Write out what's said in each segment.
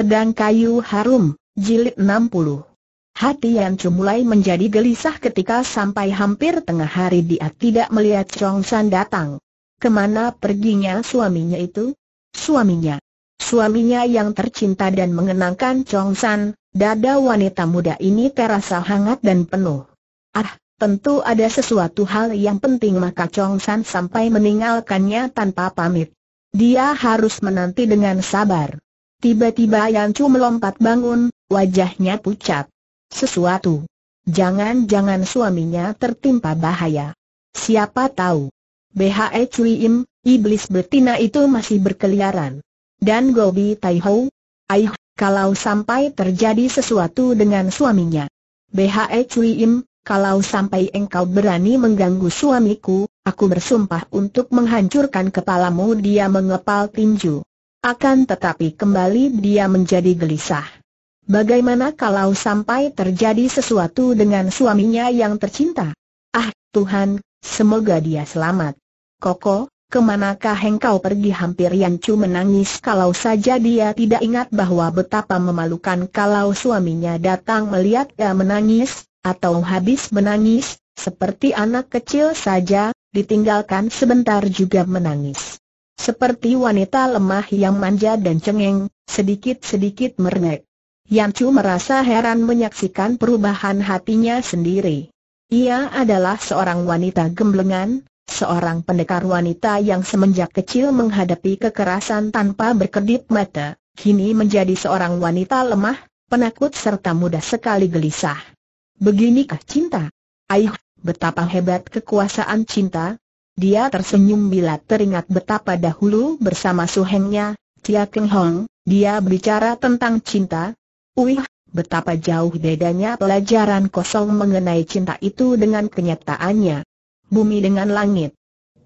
Pedang Kayu Harum, Jilid 60 Hati yang Chu mulai menjadi gelisah ketika sampai hampir tengah hari dia tidak melihat Chong San datang. Kemana perginya suaminya itu? Suaminya. Suaminya yang tercinta dan mengenangkan Chong San, dada wanita muda ini terasa hangat dan penuh. Ah, tentu ada sesuatu hal yang penting maka Chong San sampai meninggalkannya tanpa pamit. Dia harus menanti dengan sabar. Tiba-tiba Chu melompat bangun, wajahnya pucat. Sesuatu. Jangan-jangan suaminya tertimpa bahaya. Siapa tahu. BHE Cui Im, iblis betina itu masih berkeliaran. Dan Gobi Tai Ho, aih, kalau sampai terjadi sesuatu dengan suaminya. BHE Cui Im, kalau sampai engkau berani mengganggu suamiku, aku bersumpah untuk menghancurkan kepalamu dia mengepal tinju. Akan tetapi kembali dia menjadi gelisah. Bagaimana kalau sampai terjadi sesuatu dengan suaminya yang tercinta? Ah, Tuhan, semoga dia selamat. Koko, kemanakah engkau pergi hampir Yancu menangis kalau saja dia tidak ingat bahwa betapa memalukan kalau suaminya datang melihat dia menangis, atau habis menangis, seperti anak kecil saja, ditinggalkan sebentar juga menangis. Seperti wanita lemah yang manja dan cengeng, sedikit-sedikit merengek. Yang Chu merasa heran menyaksikan perubahan hatinya sendiri. Ia adalah seorang wanita gemblengan, seorang pendekar wanita yang semenjak kecil menghadapi kekerasan tanpa berkedip mata, kini menjadi seorang wanita lemah, penakut serta mudah sekali gelisah. Beginikah cinta? Aih, betapa hebat kekuasaan cinta, dia tersenyum bila teringat betapa dahulu bersama suhengnya, Tia Keng Hong, dia berbicara tentang cinta. Uih, betapa jauh bedanya pelajaran kosong mengenai cinta itu dengan kenyataannya. Bumi dengan langit.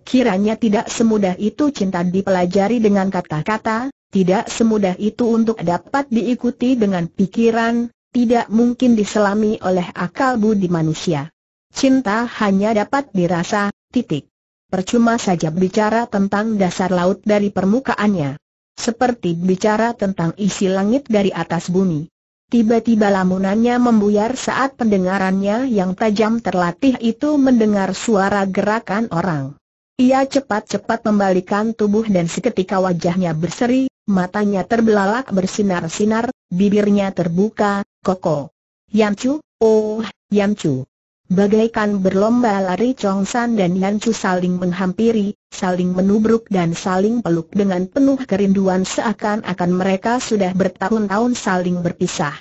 Kiranya tidak semudah itu cinta dipelajari dengan kata-kata, tidak semudah itu untuk dapat diikuti dengan pikiran, tidak mungkin diselami oleh akal budi manusia. Cinta hanya dapat dirasa, titik percuma saja bicara tentang dasar laut dari permukaannya. Seperti bicara tentang isi langit dari atas bumi. Tiba-tiba lamunannya membuyar saat pendengarannya yang tajam terlatih itu mendengar suara gerakan orang. Ia cepat-cepat membalikan tubuh dan seketika wajahnya berseri, matanya terbelalak bersinar-sinar, bibirnya terbuka, koko. Yancu, oh, Yancu. Bagaikan berlomba lari Chong San dan Yan Chu saling menghampiri, saling menubruk dan saling peluk dengan penuh kerinduan seakan-akan mereka sudah bertahun-tahun saling berpisah.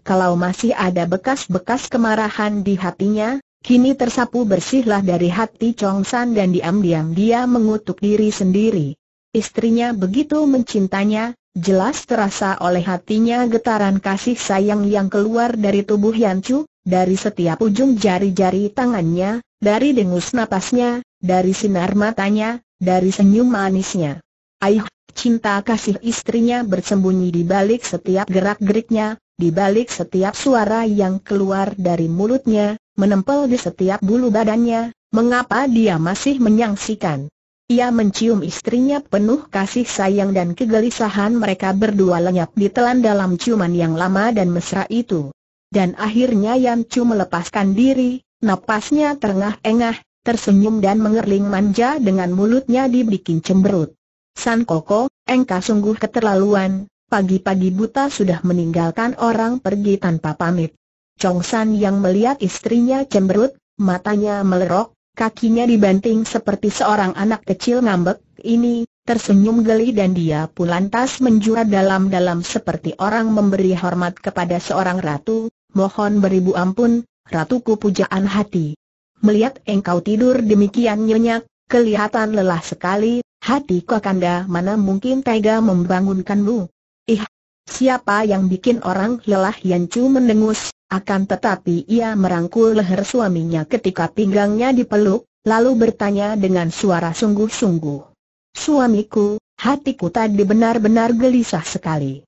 Kalau masih ada bekas-bekas kemarahan di hatinya, kini tersapu bersihlah dari hati Chong San dan diam-diam dia mengutuk diri sendiri. Istrinya begitu mencintanya, jelas terasa oleh hatinya getaran kasih sayang yang keluar dari tubuh Yan Chu, dari setiap ujung jari-jari tangannya, dari dengus napasnya, dari sinar matanya, dari senyum manisnya. Aih, cinta kasih istrinya bersembunyi di balik setiap gerak-geriknya, di balik setiap suara yang keluar dari mulutnya, menempel di setiap bulu badannya, mengapa dia masih menyaksikan? Ia mencium istrinya penuh kasih sayang dan kegelisahan mereka berdua lenyap ditelan dalam ciuman yang lama dan mesra itu dan akhirnya Chu melepaskan diri, napasnya terengah-engah, tersenyum dan mengerling manja dengan mulutnya dibikin cemberut. San Koko, engkau sungguh keterlaluan, pagi-pagi buta sudah meninggalkan orang pergi tanpa pamit. Chong San yang melihat istrinya cemberut, matanya melerok, kakinya dibanting seperti seorang anak kecil ngambek, ini, tersenyum geli dan dia pun lantas menjura dalam-dalam seperti orang memberi hormat kepada seorang ratu, mohon beribu ampun, ratuku pujaan hati. Melihat engkau tidur demikian nyenyak, kelihatan lelah sekali, hati kakanda mana mungkin tega membangunkanmu. Ih, siapa yang bikin orang lelah yang Yancu mendengus, akan tetapi ia merangkul leher suaminya ketika pinggangnya dipeluk, lalu bertanya dengan suara sungguh-sungguh. Suamiku, hatiku tadi benar-benar gelisah sekali.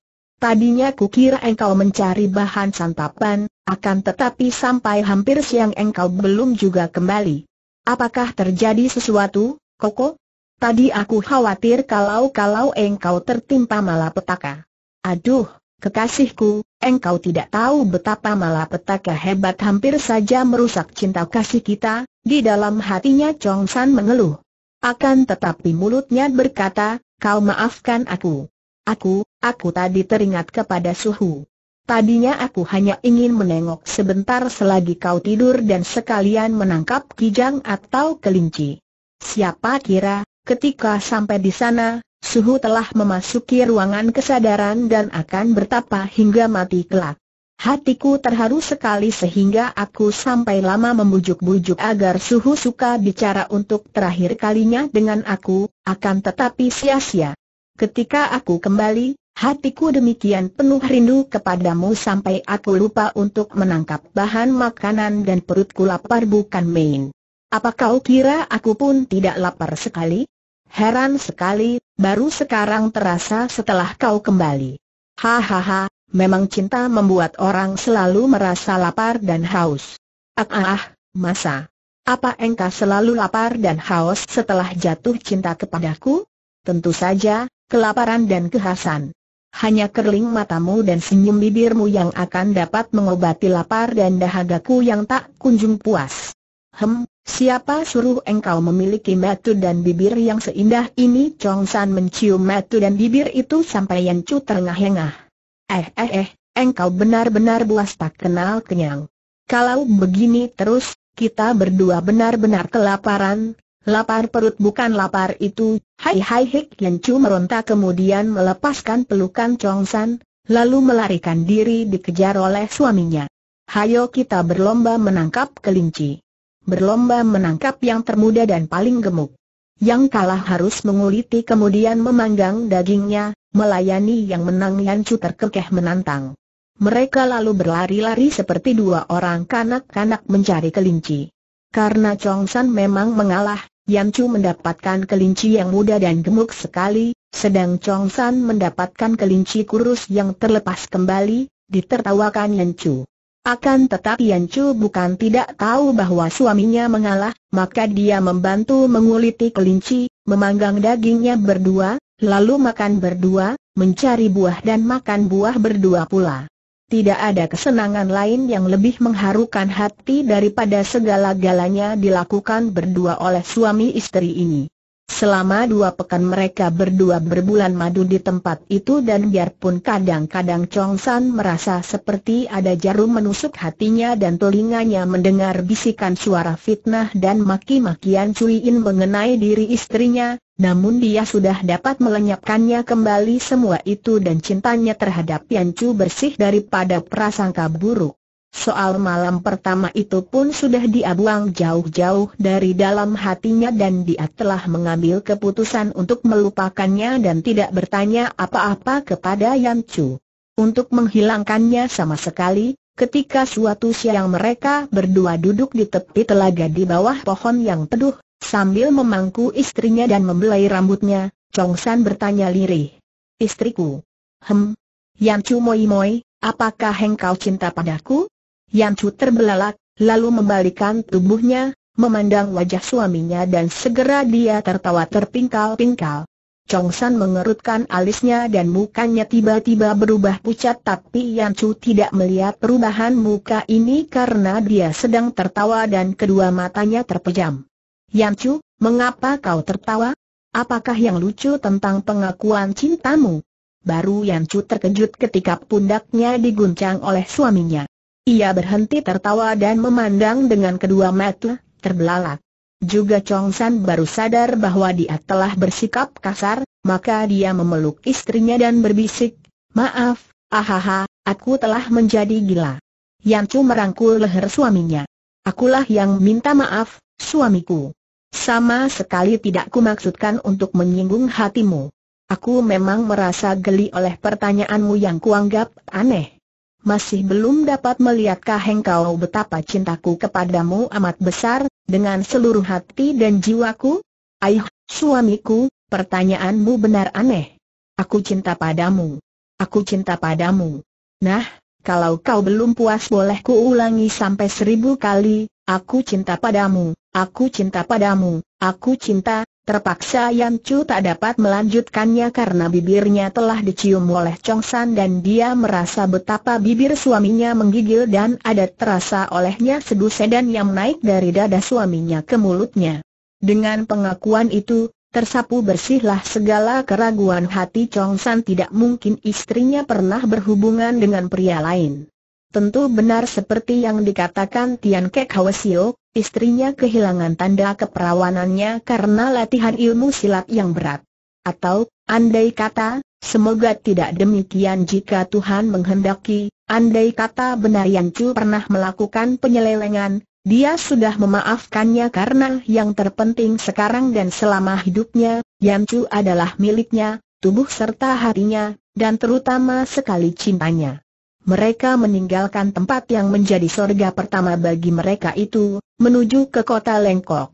Tadinya kukira engkau mencari bahan santapan, akan tetapi sampai hampir siang engkau belum juga kembali. Apakah terjadi sesuatu, Koko? Tadi aku khawatir kalau-kalau engkau tertimpa malapetaka. Aduh, kekasihku, engkau tidak tahu betapa malapetaka hebat hampir saja merusak cinta kasih kita, di dalam hatinya Chong San mengeluh. Akan tetapi mulutnya berkata, kau maafkan aku. Aku, aku tadi teringat kepada suhu. Tadinya aku hanya ingin menengok sebentar selagi kau tidur dan sekalian menangkap kijang atau kelinci. Siapa kira, ketika sampai di sana, suhu telah memasuki ruangan kesadaran dan akan bertapa hingga mati kelak. Hatiku terharu sekali sehingga aku sampai lama membujuk-bujuk agar suhu suka bicara untuk terakhir kalinya dengan aku, akan tetapi sia-sia. Ketika aku kembali, hatiku demikian penuh rindu kepadamu sampai aku lupa untuk menangkap bahan makanan dan perutku lapar bukan main. Apa kau kira aku pun tidak lapar sekali? Heran sekali, baru sekarang terasa setelah kau kembali. Hahaha, memang cinta membuat orang selalu merasa lapar dan haus. Ah, ah, ah masa? Apa engkau selalu lapar dan haus setelah jatuh cinta kepadaku? Tentu saja, kelaparan dan kehasan. Hanya kerling matamu dan senyum bibirmu yang akan dapat mengobati lapar dan dahagaku yang tak kunjung puas. Hem, siapa suruh engkau memiliki matu dan bibir yang seindah ini? Chong San mencium matu dan bibir itu sampai yang cu terengah-engah. Eh eh eh, engkau benar-benar buas tak kenal kenyang. Kalau begini terus, kita berdua benar-benar kelaparan, Lapar perut bukan lapar itu, hai hai hik yang cu meronta kemudian melepaskan pelukan Chong San, lalu melarikan diri dikejar oleh suaminya. Hayo kita berlomba menangkap kelinci. Berlomba menangkap yang termuda dan paling gemuk. Yang kalah harus menguliti kemudian memanggang dagingnya, melayani yang menang Yancu terkekeh menantang. Mereka lalu berlari-lari seperti dua orang kanak-kanak mencari kelinci. Karena Chong San memang mengalah, Chu mendapatkan kelinci yang muda dan gemuk sekali, sedang Chong San mendapatkan kelinci kurus yang terlepas kembali, ditertawakan Chu. Akan tetapi Chu bukan tidak tahu bahwa suaminya mengalah, maka dia membantu menguliti kelinci, memanggang dagingnya berdua, lalu makan berdua, mencari buah dan makan buah berdua pula tidak ada kesenangan lain yang lebih mengharukan hati daripada segala galanya dilakukan berdua oleh suami istri ini. Selama dua pekan mereka berdua berbulan madu di tempat itu dan biarpun kadang-kadang Chong San merasa seperti ada jarum menusuk hatinya dan telinganya mendengar bisikan suara fitnah dan maki-makian Cui In mengenai diri istrinya, namun dia sudah dapat melenyapkannya kembali semua itu dan cintanya terhadap Yan Chu bersih daripada prasangka buruk. Soal malam pertama itu pun sudah diabuang jauh-jauh dari dalam hatinya dan dia telah mengambil keputusan untuk melupakannya dan tidak bertanya apa-apa kepada Yan Chu. Untuk menghilangkannya sama sekali, ketika suatu siang mereka berdua duduk di tepi telaga di bawah pohon yang teduh, sambil memangku istrinya dan membelai rambutnya, Chong San bertanya lirih. Istriku. Hem. Yan Chu moi-moi, apakah engkau cinta padaku? Yancu terbelalak, lalu membalikan tubuhnya, memandang wajah suaminya dan segera dia tertawa terpingkal-pingkal. Chong mengerutkan alisnya dan mukanya tiba-tiba berubah pucat tapi Yan tidak melihat perubahan muka ini karena dia sedang tertawa dan kedua matanya terpejam. Yan mengapa kau tertawa? Apakah yang lucu tentang pengakuan cintamu? Baru Yan terkejut ketika pundaknya diguncang oleh suaminya. Ia berhenti tertawa dan memandang dengan kedua mata, terbelalak. Juga Chong San baru sadar bahwa dia telah bersikap kasar, maka dia memeluk istrinya dan berbisik, Maaf, ahaha, aku telah menjadi gila. Yang cuma merangkul leher suaminya. Akulah yang minta maaf, suamiku. Sama sekali tidak kumaksudkan untuk menyinggung hatimu. Aku memang merasa geli oleh pertanyaanmu yang kuanggap aneh masih belum dapat melihatkah engkau betapa cintaku kepadamu amat besar, dengan seluruh hati dan jiwaku? Ayuh, suamiku, pertanyaanmu benar aneh. Aku cinta padamu. Aku cinta padamu. Nah, kalau kau belum puas boleh ku ulangi sampai seribu kali, aku cinta padamu, aku cinta padamu, aku cinta, Terpaksa Yan Chu tak dapat melanjutkannya karena bibirnya telah dicium oleh Chong San dan dia merasa betapa bibir suaminya menggigil dan ada terasa olehnya sedu sedan yang naik dari dada suaminya ke mulutnya. Dengan pengakuan itu, tersapu bersihlah segala keraguan hati Chong San tidak mungkin istrinya pernah berhubungan dengan pria lain. Tentu benar seperti yang dikatakan Tian Kek Hwasiok, istrinya kehilangan tanda keperawanannya karena latihan ilmu silat yang berat. Atau, andai kata, semoga tidak demikian jika Tuhan menghendaki, andai kata benar yang Chu pernah melakukan penyelewengan, dia sudah memaafkannya karena yang terpenting sekarang dan selama hidupnya, Yang Chu adalah miliknya, tubuh serta hatinya, dan terutama sekali cintanya. Mereka meninggalkan tempat yang menjadi sorga pertama bagi mereka itu, menuju ke kota Lengkok.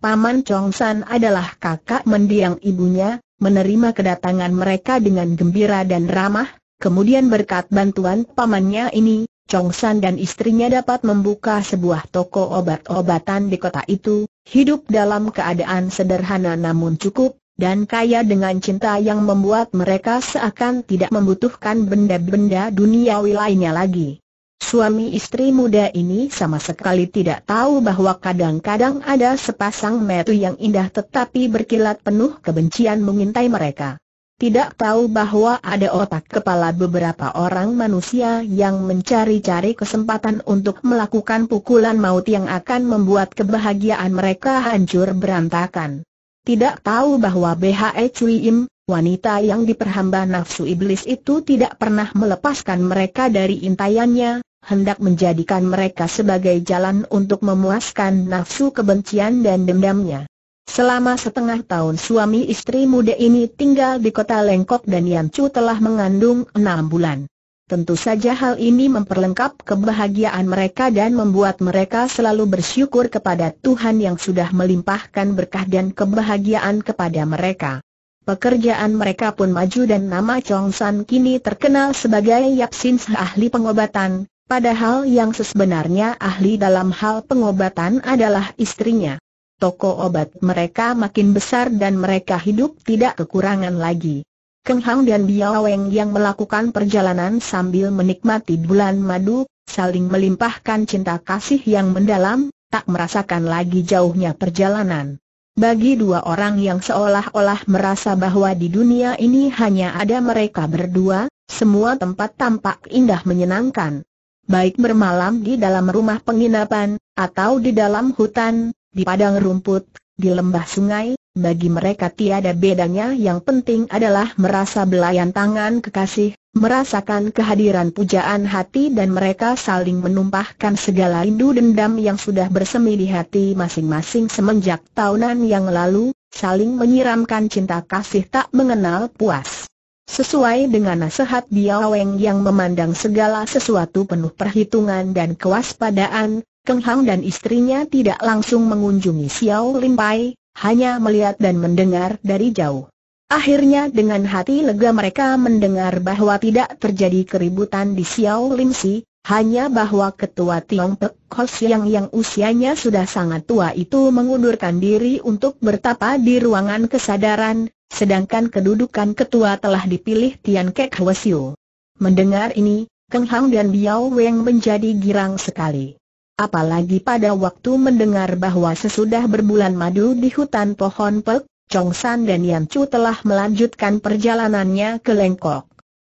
Paman Chong San adalah kakak mendiang ibunya, menerima kedatangan mereka dengan gembira dan ramah, kemudian berkat bantuan pamannya ini, Chong San dan istrinya dapat membuka sebuah toko obat-obatan di kota itu, hidup dalam keadaan sederhana namun cukup, dan kaya dengan cinta yang membuat mereka seakan tidak membutuhkan benda-benda duniawi lainnya lagi. Suami istri muda ini sama sekali tidak tahu bahwa kadang-kadang ada sepasang metu yang indah tetapi berkilat penuh kebencian mengintai mereka. Tidak tahu bahwa ada otak kepala beberapa orang manusia yang mencari-cari kesempatan untuk melakukan pukulan maut yang akan membuat kebahagiaan mereka hancur berantakan tidak tahu bahwa BHE Cui Im, wanita yang diperhamba nafsu iblis itu tidak pernah melepaskan mereka dari intayannya, hendak menjadikan mereka sebagai jalan untuk memuaskan nafsu kebencian dan dendamnya. Selama setengah tahun suami istri muda ini tinggal di kota Lengkok dan Yancu telah mengandung enam bulan. Tentu saja hal ini memperlengkap kebahagiaan mereka dan membuat mereka selalu bersyukur kepada Tuhan yang sudah melimpahkan berkah dan kebahagiaan kepada mereka. Pekerjaan mereka pun maju dan nama Chong San kini terkenal sebagai Yap Sin ahli pengobatan, padahal yang sebenarnya ahli dalam hal pengobatan adalah istrinya. Toko obat mereka makin besar dan mereka hidup tidak kekurangan lagi. Keng Hang dan Biao Weng yang melakukan perjalanan sambil menikmati bulan madu, saling melimpahkan cinta kasih yang mendalam, tak merasakan lagi jauhnya perjalanan. Bagi dua orang yang seolah-olah merasa bahwa di dunia ini hanya ada mereka berdua, semua tempat tampak indah menyenangkan. Baik bermalam di dalam rumah penginapan, atau di dalam hutan, di padang rumput, di lembah sungai, bagi mereka tiada bedanya yang penting adalah merasa belayan tangan kekasih, merasakan kehadiran pujaan hati dan mereka saling menumpahkan segala rindu dendam yang sudah bersemi di hati masing-masing semenjak tahunan yang lalu, saling menyiramkan cinta kasih tak mengenal puas. Sesuai dengan nasihat Biaweng yang memandang segala sesuatu penuh perhitungan dan kewaspadaan, Keng Hang dan istrinya tidak langsung mengunjungi Xiao Limpai, hanya melihat dan mendengar dari jauh. Akhirnya dengan hati lega mereka mendengar bahwa tidak terjadi keributan di Xiao Si, hanya bahwa ketua Tiong Pek Kos yang yang usianya sudah sangat tua itu mengundurkan diri untuk bertapa di ruangan kesadaran, sedangkan kedudukan ketua telah dipilih Tian Kek Hwasyu. Mendengar ini, Keng Hang dan Biao Weng menjadi girang sekali. Apalagi pada waktu mendengar bahwa sesudah berbulan madu di hutan pohon pek, Chong San dan Yan Chu telah melanjutkan perjalanannya ke Lengkok.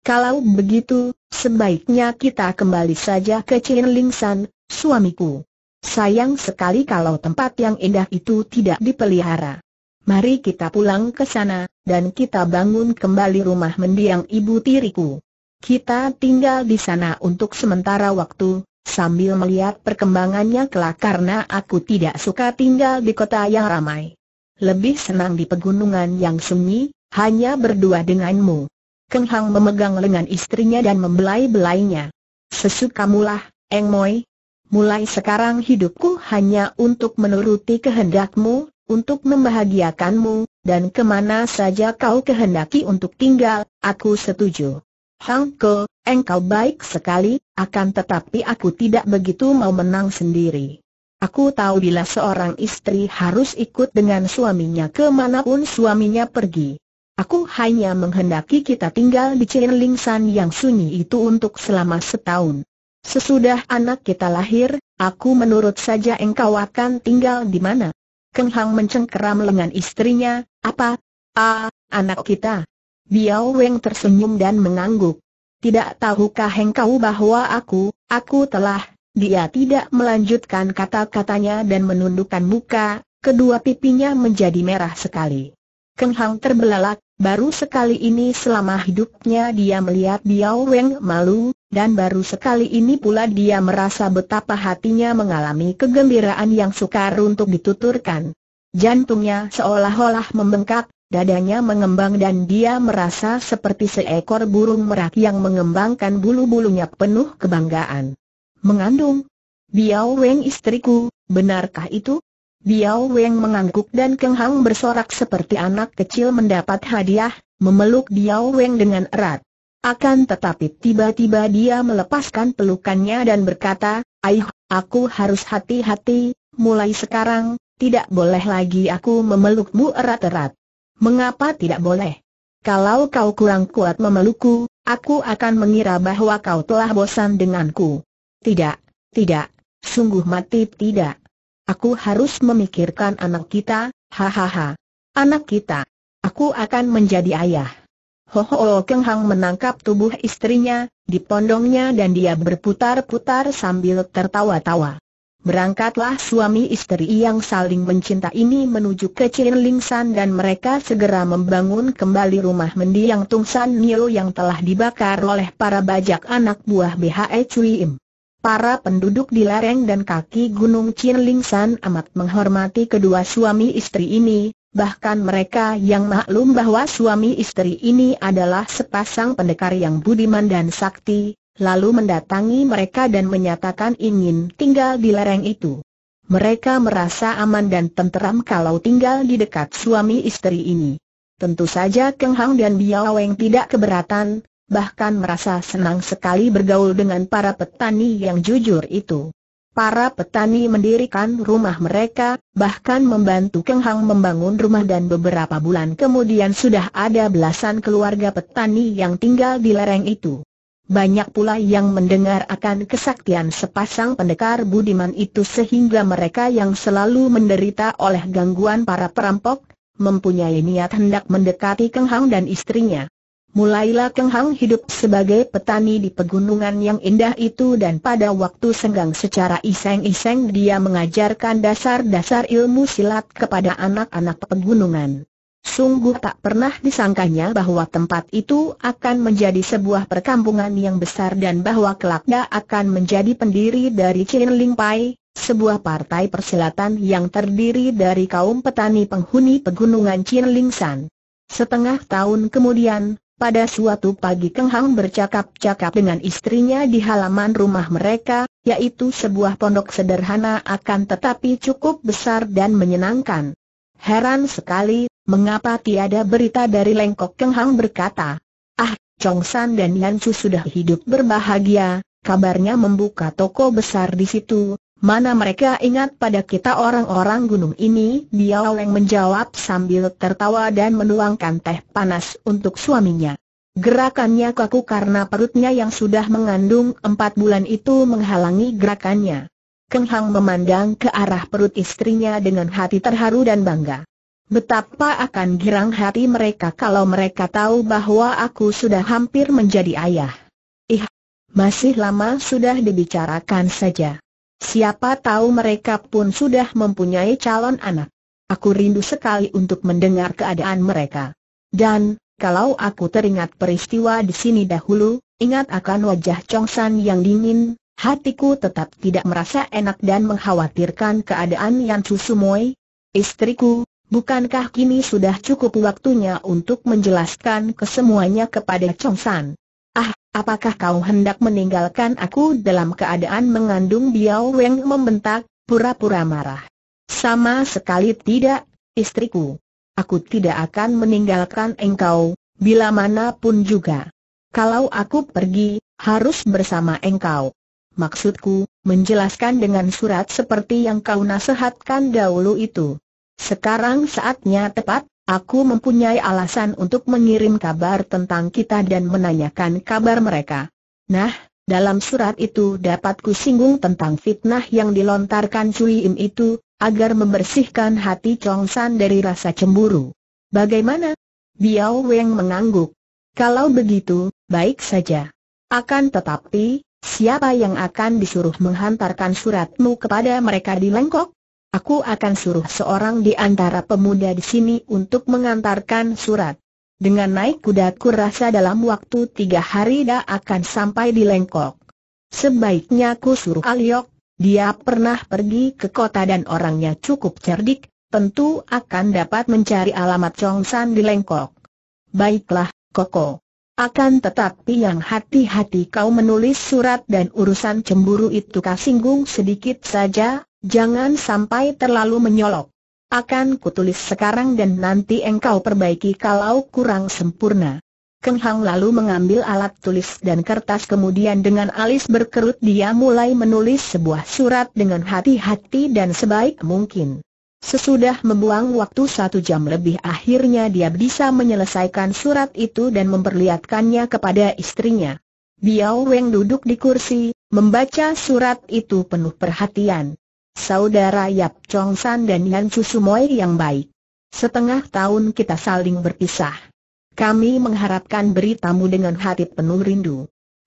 Kalau begitu, sebaiknya kita kembali saja ke Chin Ling San, suamiku. Sayang sekali kalau tempat yang indah itu tidak dipelihara. Mari kita pulang ke sana, dan kita bangun kembali rumah mendiang ibu tiriku. Kita tinggal di sana untuk sementara waktu, sambil melihat perkembangannya kelak karena aku tidak suka tinggal di kota yang ramai. Lebih senang di pegunungan yang sunyi, hanya berdua denganmu. Keng Hang memegang lengan istrinya dan membelai-belainya. Sesukamulah, Eng Moi. Mulai sekarang hidupku hanya untuk menuruti kehendakmu, untuk membahagiakanmu, dan kemana saja kau kehendaki untuk tinggal, aku setuju. Hang Ke, engkau baik sekali, akan tetapi aku tidak begitu mau menang sendiri. Aku tahu bila seorang istri harus ikut dengan suaminya kemanapun suaminya pergi. Aku hanya menghendaki kita tinggal di San yang sunyi itu untuk selama setahun. Sesudah anak kita lahir, aku menurut saja engkau akan tinggal di mana? Keng Hang mencengkeram lengan istrinya, apa? Ah, anak kita. Biao Weng tersenyum dan mengangguk tidak tahukah engkau bahwa aku, aku telah, dia tidak melanjutkan kata-katanya dan menundukkan muka, kedua pipinya menjadi merah sekali. Keng Hang terbelalak, baru sekali ini selama hidupnya dia melihat Biao Weng malu, dan baru sekali ini pula dia merasa betapa hatinya mengalami kegembiraan yang sukar untuk dituturkan. Jantungnya seolah-olah membengkak, dadanya mengembang dan dia merasa seperti seekor burung merak yang mengembangkan bulu-bulunya penuh kebanggaan. Mengandung. Biao Weng istriku, benarkah itu? Biao Weng mengangguk dan Keng Hang bersorak seperti anak kecil mendapat hadiah, memeluk Biao Weng dengan erat. Akan tetapi tiba-tiba dia melepaskan pelukannya dan berkata, Aih, aku harus hati-hati, mulai sekarang, tidak boleh lagi aku memelukmu erat-erat. Mengapa tidak boleh? Kalau kau kurang kuat memelukku, aku akan mengira bahwa kau telah bosan denganku. Tidak, tidak, sungguh mati tidak. Aku harus memikirkan anak kita, hahaha. Anak kita. Aku akan menjadi ayah. Ho Ho oh Keng Hang menangkap tubuh istrinya, dipondongnya dan dia berputar-putar sambil tertawa-tawa. Berangkatlah suami istri yang saling mencinta ini menuju ke San dan mereka segera membangun kembali rumah mendiang Tungsan Nio yang telah dibakar oleh para bajak anak buah BHE Cui Im. Para penduduk di lereng dan kaki gunung San amat menghormati kedua suami istri ini, bahkan mereka yang maklum bahwa suami istri ini adalah sepasang pendekar yang budiman dan sakti, lalu mendatangi mereka dan menyatakan ingin tinggal di lereng itu. Mereka merasa aman dan tenteram kalau tinggal di dekat suami istri ini. Tentu saja Keng Hang dan Biao Weng tidak keberatan, bahkan merasa senang sekali bergaul dengan para petani yang jujur itu. Para petani mendirikan rumah mereka, bahkan membantu Keng Hang membangun rumah dan beberapa bulan kemudian sudah ada belasan keluarga petani yang tinggal di lereng itu. Banyak pula yang mendengar akan kesaktian sepasang pendekar budiman itu sehingga mereka yang selalu menderita oleh gangguan para perampok, mempunyai niat hendak mendekati Keng Hang dan istrinya. Mulailah Keng Hang hidup sebagai petani di pegunungan yang indah itu dan pada waktu senggang secara iseng-iseng dia mengajarkan dasar-dasar ilmu silat kepada anak-anak pegunungan. Sungguh tak pernah disangkanya bahwa tempat itu akan menjadi sebuah perkampungan yang besar dan bahwa kelaknya akan menjadi pendiri dari Chin Ling Pai, sebuah partai persilatan yang terdiri dari kaum petani penghuni pegunungan Chin Ling San. Setengah tahun kemudian, pada suatu pagi Keng Hang bercakap-cakap dengan istrinya di halaman rumah mereka, yaitu sebuah pondok sederhana akan tetapi cukup besar dan menyenangkan. Heran sekali, mengapa tiada berita dari Lengkok Keng Hang berkata, Ah, Chong San dan Yan Chu sudah hidup berbahagia, kabarnya membuka toko besar di situ, mana mereka ingat pada kita orang-orang gunung ini? Dia Leng menjawab sambil tertawa dan menuangkan teh panas untuk suaminya. Gerakannya kaku karena perutnya yang sudah mengandung empat bulan itu menghalangi gerakannya. Keng Hang memandang ke arah perut istrinya dengan hati terharu dan bangga. Betapa akan girang hati mereka kalau mereka tahu bahwa aku sudah hampir menjadi ayah. Ih, masih lama sudah dibicarakan saja. Siapa tahu mereka pun sudah mempunyai calon anak. Aku rindu sekali untuk mendengar keadaan mereka. Dan, kalau aku teringat peristiwa di sini dahulu, ingat akan wajah San yang dingin, hatiku tetap tidak merasa enak dan mengkhawatirkan keadaan Yan Susumoy, istriku, Bukankah kini sudah cukup waktunya untuk menjelaskan kesemuanya kepada Chong San? Ah, apakah kau hendak meninggalkan aku dalam keadaan mengandung Biao Weng membentak, pura-pura marah. Sama sekali tidak, istriku. Aku tidak akan meninggalkan engkau, bila mana pun juga. Kalau aku pergi, harus bersama engkau. Maksudku, menjelaskan dengan surat seperti yang kau nasihatkan dahulu itu. Sekarang saatnya tepat, aku mempunyai alasan untuk mengirim kabar tentang kita dan menanyakan kabar mereka. Nah, dalam surat itu dapat kusinggung tentang fitnah yang dilontarkan Cui Im itu, agar membersihkan hati Chong San dari rasa cemburu. Bagaimana? Biao Weng mengangguk. Kalau begitu, baik saja. Akan tetapi, siapa yang akan disuruh menghantarkan suratmu kepada mereka di Lengkok? Aku akan suruh seorang di antara pemuda di sini untuk mengantarkan surat. Dengan naik kuda ku rasa dalam waktu tiga hari dah akan sampai di Lengkok. Sebaiknya ku suruh Aliok, dia pernah pergi ke kota dan orangnya cukup cerdik, tentu akan dapat mencari alamat Chongsan di Lengkok. Baiklah, Koko. Akan tetapi yang hati-hati kau menulis surat dan urusan cemburu itu kasinggung sedikit saja, Jangan sampai terlalu menyolok. Akan kutulis sekarang dan nanti engkau perbaiki kalau kurang sempurna. Keng Hang lalu mengambil alat tulis dan kertas kemudian dengan alis berkerut dia mulai menulis sebuah surat dengan hati-hati dan sebaik mungkin. Sesudah membuang waktu satu jam lebih akhirnya dia bisa menyelesaikan surat itu dan memperlihatkannya kepada istrinya. Biao Weng duduk di kursi, membaca surat itu penuh perhatian saudara Yap Chong San dan Yan Chu Sumoy yang baik. Setengah tahun kita saling berpisah. Kami mengharapkan beritamu dengan hati penuh rindu.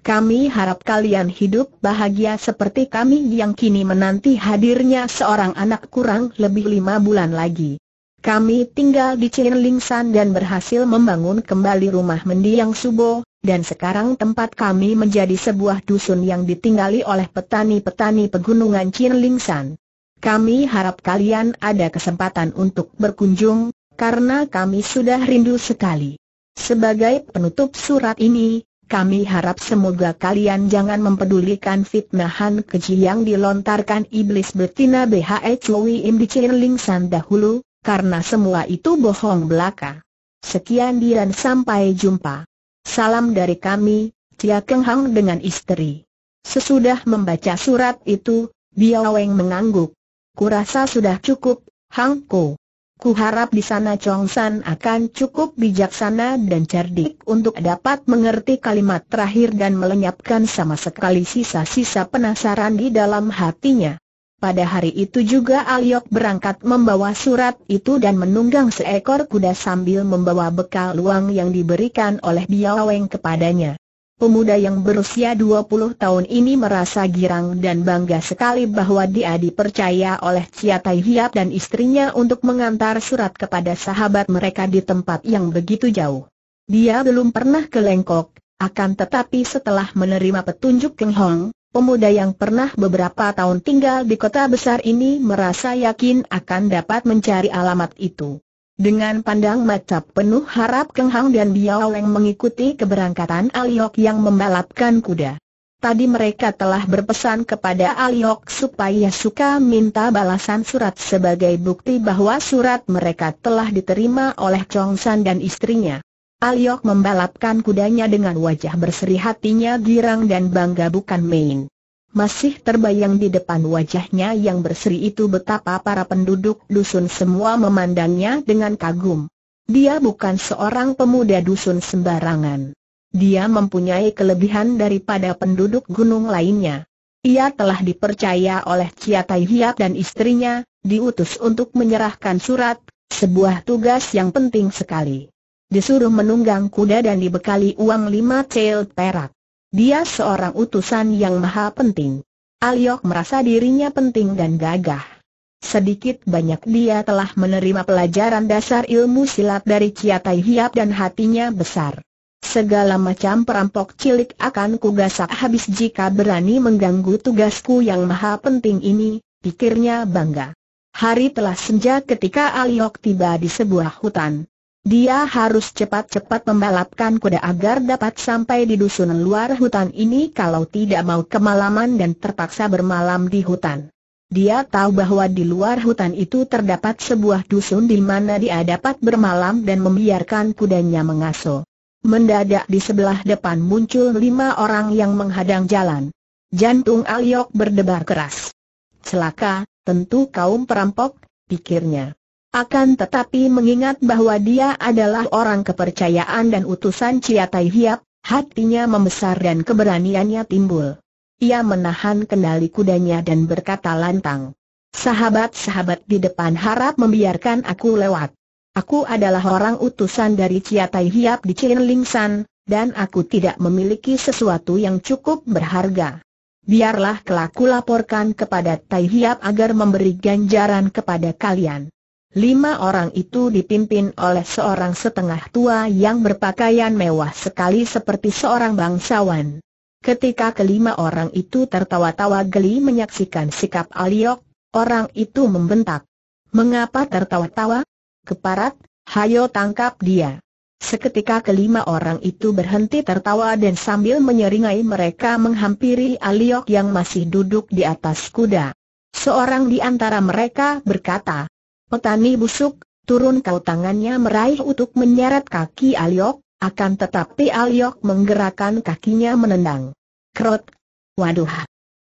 Kami harap kalian hidup bahagia seperti kami yang kini menanti hadirnya seorang anak kurang lebih lima bulan lagi. Kami tinggal di Chin Ling San dan berhasil membangun kembali rumah mendiang Subo, dan sekarang tempat kami menjadi sebuah dusun yang ditinggali oleh petani-petani pegunungan San. Kami harap kalian ada kesempatan untuk berkunjung, karena kami sudah rindu sekali. Sebagai penutup surat ini, kami harap semoga kalian jangan mempedulikan fitnahan keji yang dilontarkan iblis betina BHE Chui Im di San dahulu, karena semua itu bohong belaka. Sekian dan sampai jumpa. Salam dari kami, Cia Keng Hang dengan istri. Sesudah membaca surat itu, Biao Weng mengangguk. Kurasa sudah cukup, Hang Ko. Kuharap di sana Chong San akan cukup bijaksana dan cerdik untuk dapat mengerti kalimat terakhir dan melenyapkan sama sekali sisa-sisa penasaran di dalam hatinya. Pada hari itu juga Aliok berangkat membawa surat itu dan menunggang seekor kuda sambil membawa bekal luang yang diberikan oleh Biaweng kepadanya. Pemuda yang berusia 20 tahun ini merasa girang dan bangga sekali bahwa dia dipercaya oleh Cia Tai Hiap dan istrinya untuk mengantar surat kepada sahabat mereka di tempat yang begitu jauh. Dia belum pernah ke Lengkok, akan tetapi setelah menerima petunjuk Keng Hong, Pemuda yang pernah beberapa tahun tinggal di kota besar ini merasa yakin akan dapat mencari alamat itu. Dengan pandang mata penuh harap Keng Hang dan Biao Leng mengikuti keberangkatan Aliok yang membalapkan kuda. Tadi mereka telah berpesan kepada Aliok supaya suka minta balasan surat sebagai bukti bahwa surat mereka telah diterima oleh Chong San dan istrinya. Aliok membalapkan kudanya dengan wajah berseri hatinya girang dan bangga bukan main. Masih terbayang di depan wajahnya yang berseri itu betapa para penduduk dusun semua memandangnya dengan kagum. Dia bukan seorang pemuda dusun sembarangan. Dia mempunyai kelebihan daripada penduduk gunung lainnya. Ia telah dipercaya oleh Chia Tai Hiap dan istrinya, diutus untuk menyerahkan surat, sebuah tugas yang penting sekali disuruh menunggang kuda dan dibekali uang lima cel perak. Dia seorang utusan yang maha penting. Aliok merasa dirinya penting dan gagah. Sedikit banyak dia telah menerima pelajaran dasar ilmu silat dari Ciatai Hiap dan hatinya besar. Segala macam perampok cilik akan kugasak habis jika berani mengganggu tugasku yang maha penting ini, pikirnya bangga. Hari telah senja ketika Aliok tiba di sebuah hutan. Dia harus cepat-cepat membalapkan kuda agar dapat sampai di dusun luar hutan ini kalau tidak mau kemalaman dan terpaksa bermalam di hutan. Dia tahu bahwa di luar hutan itu terdapat sebuah dusun di mana dia dapat bermalam dan membiarkan kudanya mengaso. Mendadak di sebelah depan muncul lima orang yang menghadang jalan. Jantung Aliok berdebar keras. Celaka, tentu kaum perampok, pikirnya. Akan tetapi mengingat bahwa dia adalah orang kepercayaan dan utusan Tai Hiap, hatinya membesar dan keberaniannya timbul. Ia menahan kendali kudanya dan berkata lantang. Sahabat-sahabat di depan harap membiarkan aku lewat. Aku adalah orang utusan dari Tai Hiap di San, dan aku tidak memiliki sesuatu yang cukup berharga. Biarlah kelaku laporkan kepada Tai Hiap agar memberi ganjaran kepada kalian. Lima orang itu dipimpin oleh seorang setengah tua yang berpakaian mewah sekali seperti seorang bangsawan. Ketika kelima orang itu tertawa-tawa geli menyaksikan sikap Aliok, orang itu membentak. Mengapa tertawa-tawa? Keparat, hayo tangkap dia. Seketika kelima orang itu berhenti tertawa dan sambil menyeringai mereka menghampiri Aliok yang masih duduk di atas kuda. Seorang di antara mereka berkata, Petani busuk, turun kau tangannya meraih untuk menyeret kaki Aliok, akan tetapi Aliok menggerakkan kakinya menendang. Krot. Waduh.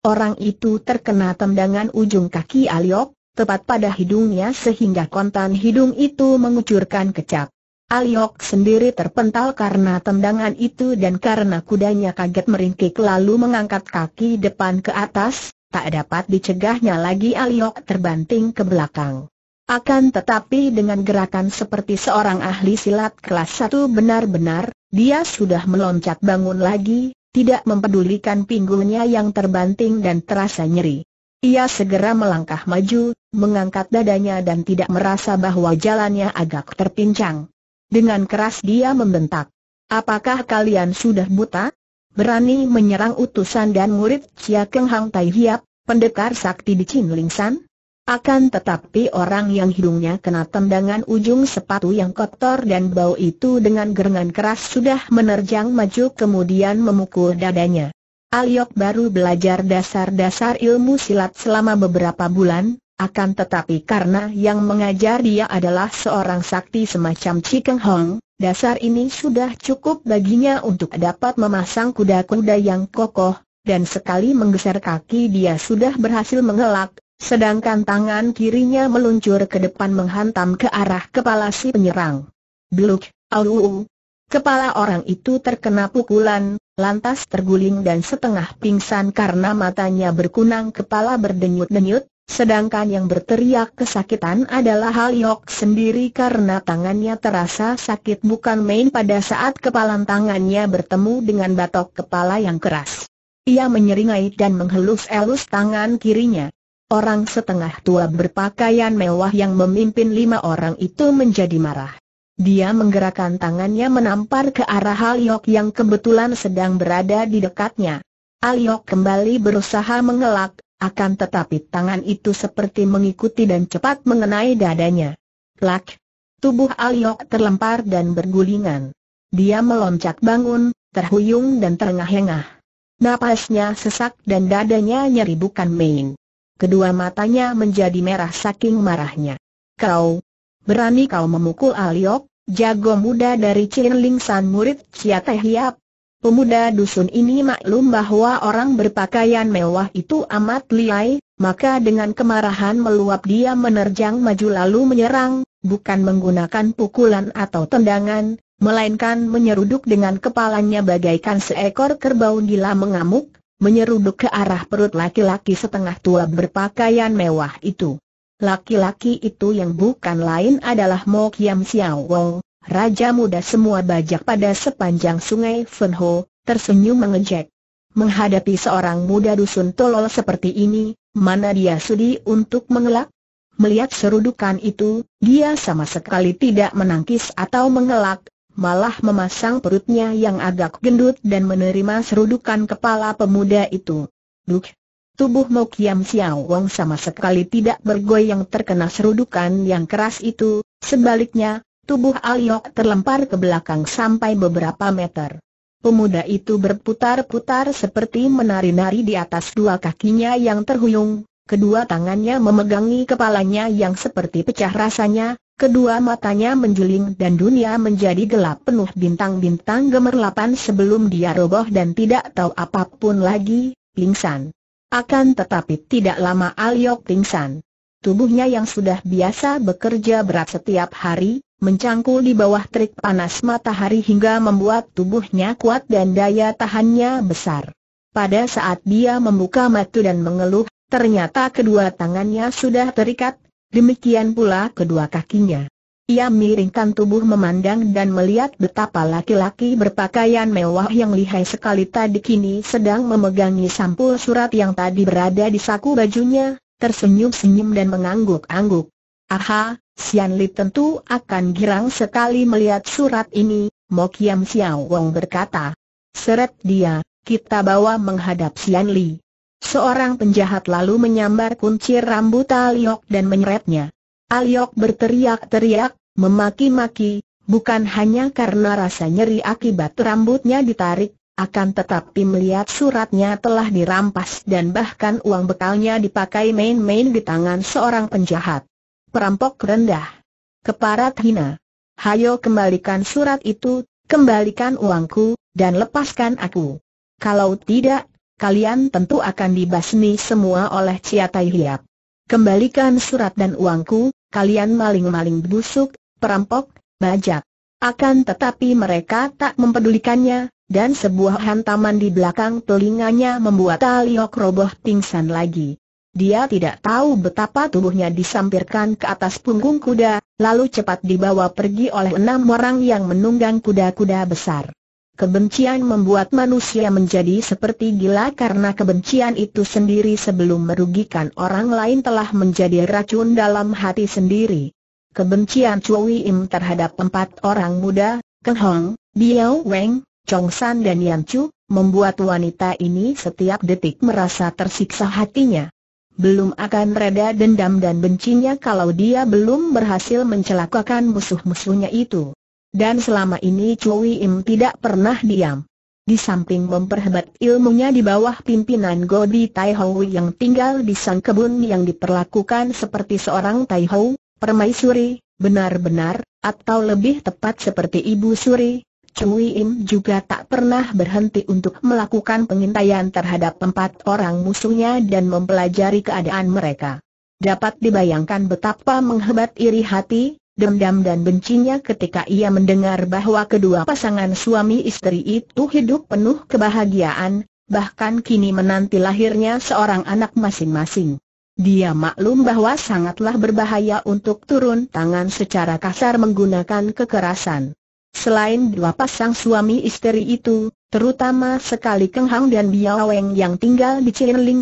Orang itu terkena tendangan ujung kaki Aliok, tepat pada hidungnya sehingga kontan hidung itu mengucurkan kecap. Aliok sendiri terpental karena tendangan itu dan karena kudanya kaget meringkik lalu mengangkat kaki depan ke atas, tak dapat dicegahnya lagi Aliok terbanting ke belakang. Akan tetapi dengan gerakan seperti seorang ahli silat kelas satu benar-benar, dia sudah meloncat bangun lagi, tidak mempedulikan pinggulnya yang terbanting dan terasa nyeri. Ia segera melangkah maju, mengangkat dadanya dan tidak merasa bahwa jalannya agak terpincang. Dengan keras dia membentak. Apakah kalian sudah buta? Berani menyerang utusan dan murid Chia Keng Hang Tai Hiap, pendekar sakti di Chin Ling San? Akan tetapi orang yang hidungnya kena tendangan ujung sepatu yang kotor dan bau itu dengan gerangan keras sudah menerjang maju kemudian memukul dadanya. Aliok baru belajar dasar-dasar ilmu silat selama beberapa bulan, akan tetapi karena yang mengajar dia adalah seorang sakti semacam Cikeng Hong, dasar ini sudah cukup baginya untuk dapat memasang kuda-kuda yang kokoh, dan sekali menggeser kaki dia sudah berhasil mengelak Sedangkan tangan kirinya meluncur ke depan menghantam ke arah kepala si penyerang. Bluk, au, Kepala orang itu terkena pukulan, lantas terguling dan setengah pingsan karena matanya berkunang kepala berdenyut-denyut, sedangkan yang berteriak kesakitan adalah Haliok sendiri karena tangannya terasa sakit bukan main pada saat kepalan tangannya bertemu dengan batok kepala yang keras. Ia menyeringai dan menghelus-elus tangan kirinya. Orang setengah tua berpakaian mewah yang memimpin lima orang itu menjadi marah. Dia menggerakkan tangannya menampar ke arah Aliok yang kebetulan sedang berada di dekatnya. Aliok kembali berusaha mengelak, akan tetapi tangan itu seperti mengikuti dan cepat mengenai dadanya. Plak! Tubuh Aliok terlempar dan bergulingan. Dia meloncat bangun, terhuyung dan terengah-engah. Napasnya sesak dan dadanya nyeri bukan main. Kedua matanya menjadi merah saking marahnya. Kau, berani kau memukul Aliok, jago muda dari Ling San murid Chia Teh Hiap. Pemuda dusun ini maklum bahwa orang berpakaian mewah itu amat liai, maka dengan kemarahan meluap dia menerjang maju lalu menyerang, bukan menggunakan pukulan atau tendangan, melainkan menyeruduk dengan kepalanya bagaikan seekor kerbau gila mengamuk, menyeruduk ke arah perut laki-laki setengah tua berpakaian mewah itu. Laki-laki itu yang bukan lain adalah Mo Kiam Xiao Wong, raja muda semua bajak pada sepanjang sungai Fen Ho. tersenyum mengejek. Menghadapi seorang muda dusun tolol seperti ini, mana dia sudi untuk mengelak? Melihat serudukan itu, dia sama sekali tidak menangkis atau mengelak, malah memasang perutnya yang agak gendut dan menerima serudukan kepala pemuda itu. Duk! Tubuh Mo Xiao Wong sama sekali tidak bergoyang terkena serudukan yang keras itu, sebaliknya, tubuh Aliok terlempar ke belakang sampai beberapa meter. Pemuda itu berputar-putar seperti menari-nari di atas dua kakinya yang terhuyung, kedua tangannya memegangi kepalanya yang seperti pecah rasanya, Kedua matanya menjuling dan dunia menjadi gelap penuh bintang-bintang gemerlapan sebelum dia roboh dan tidak tahu apapun lagi, pingsan. Akan tetapi tidak lama Aliok pingsan. Tubuhnya yang sudah biasa bekerja berat setiap hari, mencangkul di bawah terik panas matahari hingga membuat tubuhnya kuat dan daya tahannya besar. Pada saat dia membuka mata dan mengeluh, ternyata kedua tangannya sudah terikat Demikian pula kedua kakinya. Ia miringkan tubuh memandang dan melihat betapa laki-laki berpakaian mewah yang lihai sekali tadi kini sedang memegangi sampul surat yang tadi berada di saku bajunya, tersenyum-senyum dan mengangguk-angguk. Aha, Sian Li tentu akan girang sekali melihat surat ini, Mokiam Xiao Wong berkata. Seret dia, kita bawa menghadap Sian Li. Seorang penjahat lalu menyambar kunci rambut Aliok dan menyeretnya. Aliok berteriak-teriak, memaki-maki, bukan hanya karena rasa nyeri akibat rambutnya ditarik, akan tetapi melihat suratnya telah dirampas dan bahkan uang bekalnya dipakai main-main di tangan seorang penjahat. Perampok rendah. Keparat hina. Hayo kembalikan surat itu, kembalikan uangku, dan lepaskan aku. Kalau tidak, kalian tentu akan dibasmi semua oleh Ciatai Hiap. Kembalikan surat dan uangku, kalian maling-maling busuk, perampok, bajak. Akan tetapi mereka tak mempedulikannya, dan sebuah hantaman di belakang telinganya membuat Taliok roboh pingsan lagi. Dia tidak tahu betapa tubuhnya disampirkan ke atas punggung kuda, lalu cepat dibawa pergi oleh enam orang yang menunggang kuda-kuda besar. Kebencian membuat manusia menjadi seperti gila karena kebencian itu sendiri sebelum merugikan orang lain telah menjadi racun dalam hati sendiri. Kebencian Chui Im terhadap empat orang muda, Keng Hong, Biao Weng, Chong San dan Yan Chu, membuat wanita ini setiap detik merasa tersiksa hatinya. Belum akan reda dendam dan bencinya kalau dia belum berhasil mencelakakan musuh-musuhnya itu. Dan selama ini Cui Im tidak pernah diam. Di samping memperhebat ilmunya di bawah pimpinan Godi Taihou yang tinggal di sang kebun yang diperlakukan seperti seorang Taihou permaisuri, benar-benar, atau lebih tepat seperti ibu suri, Cui Im juga tak pernah berhenti untuk melakukan pengintaian terhadap empat orang musuhnya dan mempelajari keadaan mereka. Dapat dibayangkan betapa menghebat iri hati, dendam dan bencinya ketika ia mendengar bahwa kedua pasangan suami istri itu hidup penuh kebahagiaan, bahkan kini menanti lahirnya seorang anak masing-masing. Dia maklum bahwa sangatlah berbahaya untuk turun tangan secara kasar menggunakan kekerasan. Selain dua pasang suami istri itu, terutama sekali Keng Hang dan Biaweng yang tinggal di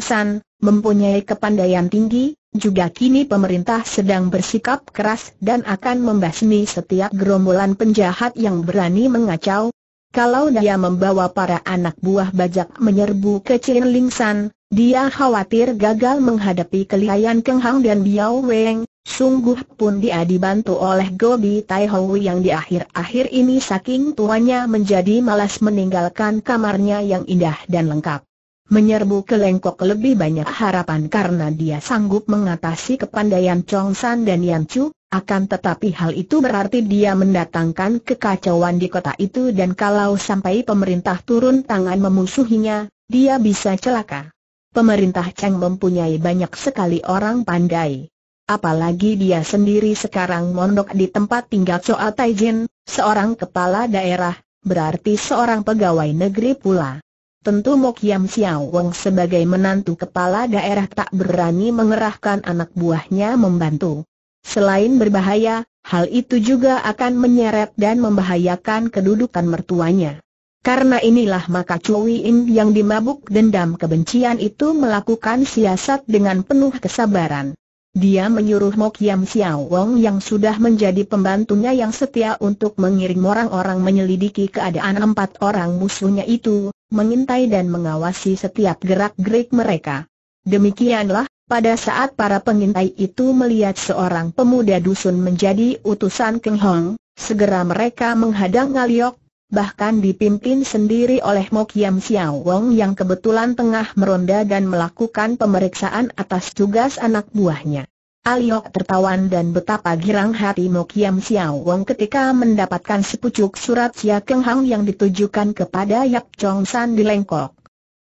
San, mempunyai kepandaian tinggi, juga kini pemerintah sedang bersikap keras dan akan membasmi setiap gerombolan penjahat yang berani mengacau. Kalau dia membawa para anak buah bajak menyerbu ke Lingsan, dia khawatir gagal menghadapi kelihayan Keng Hang dan Biao Weng, sungguh pun dia dibantu oleh Gobi Tai Hou yang di akhir-akhir ini saking tuanya menjadi malas meninggalkan kamarnya yang indah dan lengkap menyerbu ke Lengkok lebih banyak harapan karena dia sanggup mengatasi kepandaian Chong San dan Yan Chu, akan tetapi hal itu berarti dia mendatangkan kekacauan di kota itu dan kalau sampai pemerintah turun tangan memusuhinya, dia bisa celaka. Pemerintah Cheng mempunyai banyak sekali orang pandai. Apalagi dia sendiri sekarang mondok di tempat tinggal Choa Taijin, seorang kepala daerah, berarti seorang pegawai negeri pula. Tentu Mok Yam Wong sebagai menantu kepala daerah tak berani mengerahkan anak buahnya membantu. Selain berbahaya, hal itu juga akan menyeret dan membahayakan kedudukan mertuanya. Karena inilah maka Cui In yang dimabuk dendam kebencian itu melakukan siasat dengan penuh kesabaran. Dia menyuruh Mok Yam Siaw Wong yang sudah menjadi pembantunya yang setia untuk mengirim orang-orang menyelidiki keadaan empat orang musuhnya itu, mengintai dan mengawasi setiap gerak-gerik mereka. Demikianlah, pada saat para pengintai itu melihat seorang pemuda dusun menjadi utusan Keng Hong, segera mereka menghadang Ngaliok, bahkan dipimpin sendiri oleh Mo Kiam Xiao Wong yang kebetulan tengah meronda dan melakukan pemeriksaan atas tugas anak buahnya. Aliok tertawan dan betapa girang hati Mo Kiam Xiao Wong ketika mendapatkan sepucuk surat Sia Keng Hang yang ditujukan kepada Yap Chong San di Lengkok.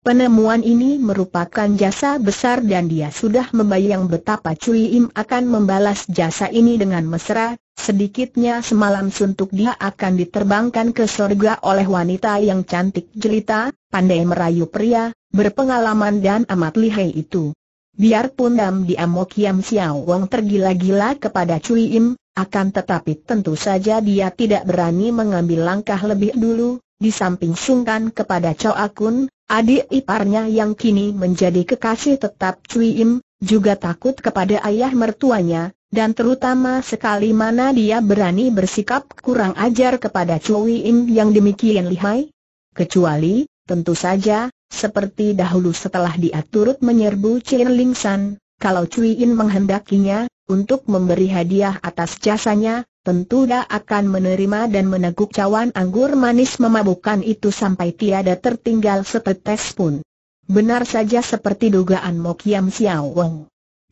Penemuan ini merupakan jasa besar dan dia sudah membayang betapa Cui Im akan membalas jasa ini dengan mesra, sedikitnya semalam suntuk dia akan diterbangkan ke sorga oleh wanita yang cantik jelita, pandai merayu pria, berpengalaman dan amat lihai itu. Biarpun Dam Diamok Yam Xiao Wong tergila-gila kepada Cui Im, akan tetapi tentu saja dia tidak berani mengambil langkah lebih dulu, di samping sungkan kepada Choa Akun. Adik iparnya yang kini menjadi kekasih tetap Cui Im, juga takut kepada ayah mertuanya, dan terutama sekali mana dia berani bersikap kurang ajar kepada Cui Im yang demikian lihai? Kecuali, tentu saja, seperti dahulu setelah dia turut menyerbu Chin Ling San, kalau Cui Im menghendakinya, untuk memberi hadiah atas jasanya, tentu dia akan menerima dan meneguk cawan anggur manis memabukkan itu sampai tiada tertinggal setetes pun. Benar saja seperti dugaan Mokiam Kiam Xiao Wong.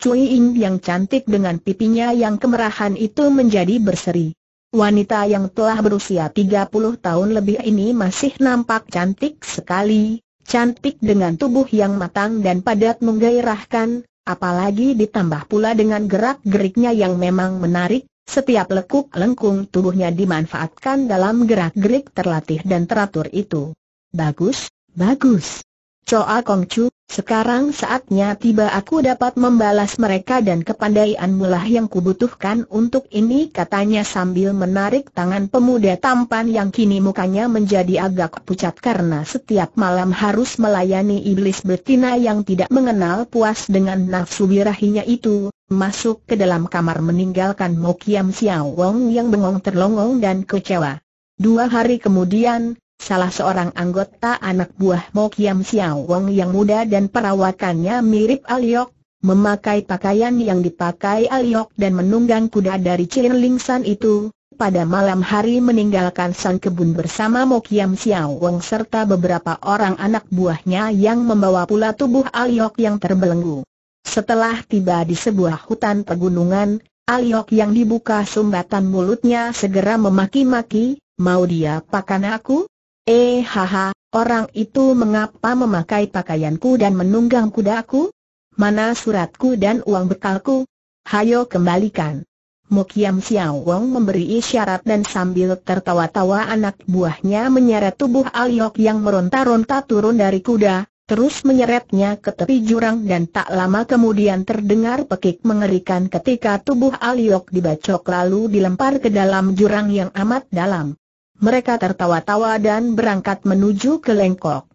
Cui Ying yang cantik dengan pipinya yang kemerahan itu menjadi berseri. Wanita yang telah berusia 30 tahun lebih ini masih nampak cantik sekali, cantik dengan tubuh yang matang dan padat menggairahkan, apalagi ditambah pula dengan gerak-geriknya yang memang menarik, setiap lekuk lengkung tubuhnya dimanfaatkan dalam gerak-gerik terlatih dan teratur itu. Bagus, bagus. Choa Kongcu, sekarang saatnya tiba aku dapat membalas mereka dan kepandaianmu lah yang kubutuhkan untuk ini katanya sambil menarik tangan pemuda tampan yang kini mukanya menjadi agak pucat karena setiap malam harus melayani iblis betina yang tidak mengenal puas dengan nafsu birahinya itu, masuk ke dalam kamar meninggalkan Mokiam Xiao Wong yang bengong terlongong dan kecewa. Dua hari kemudian, salah seorang anggota anak buah Mo Kiam Xiao Wong yang muda dan perawakannya mirip Aliok, memakai pakaian yang dipakai Aliok dan menunggang kuda dari Ling San itu, pada malam hari meninggalkan sang kebun bersama Mo Kiam Xiao Wong serta beberapa orang anak buahnya yang membawa pula tubuh Aliok yang terbelenggu. Setelah tiba di sebuah hutan pegunungan, Aliok yang dibuka sumbatan mulutnya segera memaki-maki, mau dia pakan aku? Eh haha, orang itu mengapa memakai pakaianku dan menunggang kudaku? Mana suratku dan uang bekalku? Hayo kembalikan. Mukiam Xiao Wong memberi isyarat dan sambil tertawa-tawa anak buahnya menyeret tubuh Aliok yang meronta-ronta turun dari kuda, terus menyeretnya ke tepi jurang dan tak lama kemudian terdengar pekik mengerikan ketika tubuh Aliok dibacok lalu dilempar ke dalam jurang yang amat dalam. Mereka tertawa-tawa dan berangkat menuju ke Lengkok.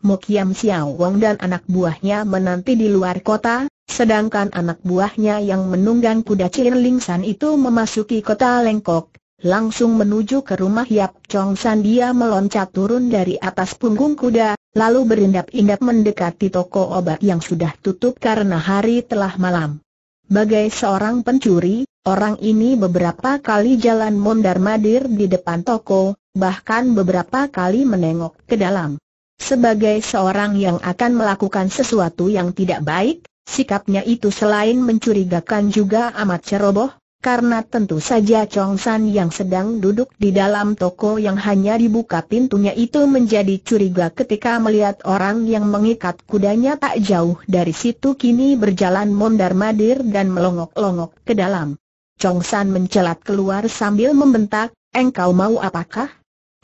Mukiam Xiao Wang dan anak buahnya menanti di luar kota, sedangkan anak buahnya yang menunggang kuda San itu memasuki kota Lengkok, langsung menuju ke rumah Yap Chong San dia meloncat turun dari atas punggung kuda, lalu berindap-indap mendekati toko obat yang sudah tutup karena hari telah malam. Bagai seorang pencuri, Orang ini beberapa kali jalan mondar-mandir di depan toko, bahkan beberapa kali menengok ke dalam. Sebagai seorang yang akan melakukan sesuatu yang tidak baik, sikapnya itu selain mencurigakan juga amat ceroboh, karena tentu saja Chong San yang sedang duduk di dalam toko yang hanya dibuka pintunya itu menjadi curiga ketika melihat orang yang mengikat kudanya tak jauh dari situ kini berjalan mondar-mandir dan melongok-longok ke dalam. Chong San mencelat keluar sambil membentak, engkau mau apakah?